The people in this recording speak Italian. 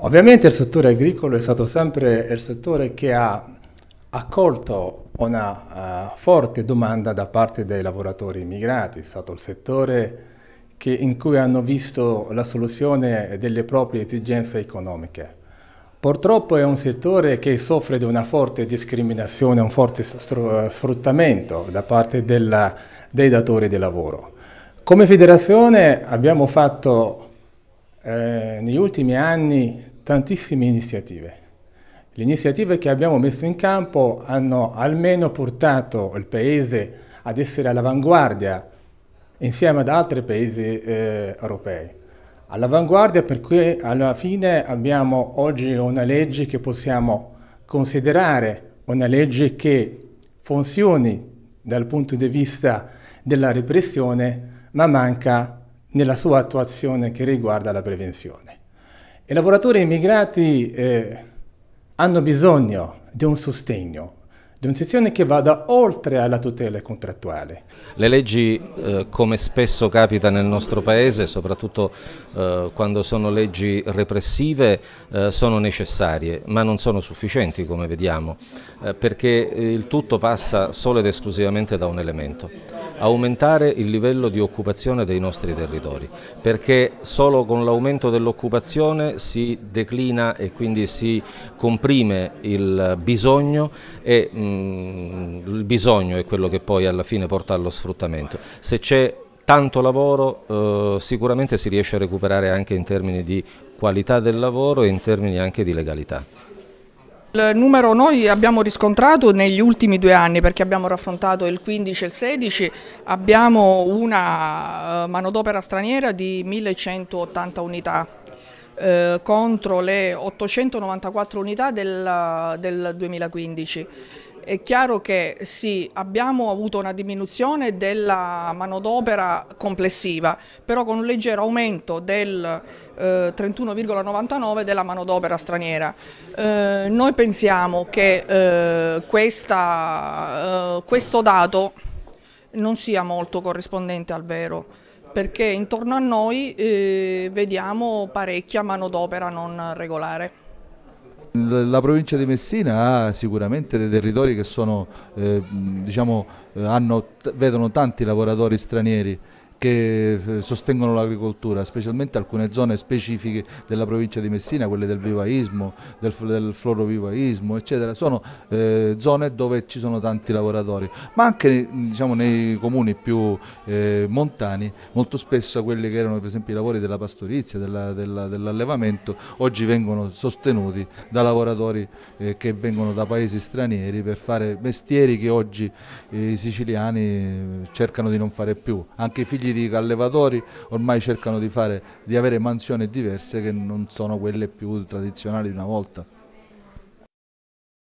Ovviamente il settore agricolo è stato sempre il settore che ha accolto una uh, forte domanda da parte dei lavoratori immigrati, è stato il settore che, in cui hanno visto la soluzione delle proprie esigenze economiche. Purtroppo è un settore che soffre di una forte discriminazione, un forte sfruttamento da parte della, dei datori di lavoro. Come federazione abbiamo fatto eh, negli ultimi anni tantissime iniziative. Le iniziative che abbiamo messo in campo hanno almeno portato il Paese ad essere all'avanguardia insieme ad altri paesi eh, europei. All'avanguardia perché alla fine abbiamo oggi una legge che possiamo considerare una legge che funzioni dal punto di vista della repressione, ma manca nella sua attuazione che riguarda la prevenzione. I lavoratori immigrati eh, hanno bisogno di un sostegno, di un'azione che vada oltre alla tutela contrattuale. Le leggi, eh, come spesso capita nel nostro Paese, soprattutto eh, quando sono leggi repressive, eh, sono necessarie, ma non sono sufficienti, come vediamo, eh, perché il tutto passa solo ed esclusivamente da un elemento, aumentare il livello di occupazione dei nostri territori, perché solo con l'aumento dell'occupazione si declina e quindi si comprime il bisogno e mh, mm, il bisogno è quello che poi alla fine porta allo sfruttamento. Se c'è tanto lavoro eh, sicuramente si riesce a recuperare anche in termini di qualità del lavoro e in termini anche di legalità. Il numero noi abbiamo riscontrato negli ultimi due anni perché abbiamo raffrontato il 15 e il 16, abbiamo una eh, manodopera straniera di 1180 unità eh, contro le 894 unità del, del 2015. È chiaro che sì, abbiamo avuto una diminuzione della manodopera complessiva, però con un leggero aumento del eh, 31,99 della manodopera straniera. Eh, noi pensiamo che eh, questa, eh, questo dato non sia molto corrispondente al vero perché intorno a noi eh, vediamo parecchia manodopera non regolare. La provincia di Messina ha sicuramente dei territori che sono, eh, diciamo, eh, hanno, vedono tanti lavoratori stranieri che eh, sostengono l'agricoltura, specialmente alcune zone specifiche della provincia di Messina, quelle del vivaismo, del, del florovivaismo, eccetera. Sono eh, zone dove ci sono tanti lavoratori, ma anche diciamo, nei comuni più eh, montani, molto spesso quelli che erano per esempio i lavori della pastorizia, dell'allevamento, oggi vengono sostenuti da lavoratori eh, che vengono da paesi stranieri per fare mestieri che oggi eh, i siciliani eh, cercano di non fare più, anche i figli tiri allevatori ormai cercano di, fare, di avere mansioni diverse che non sono quelle più tradizionali di una volta.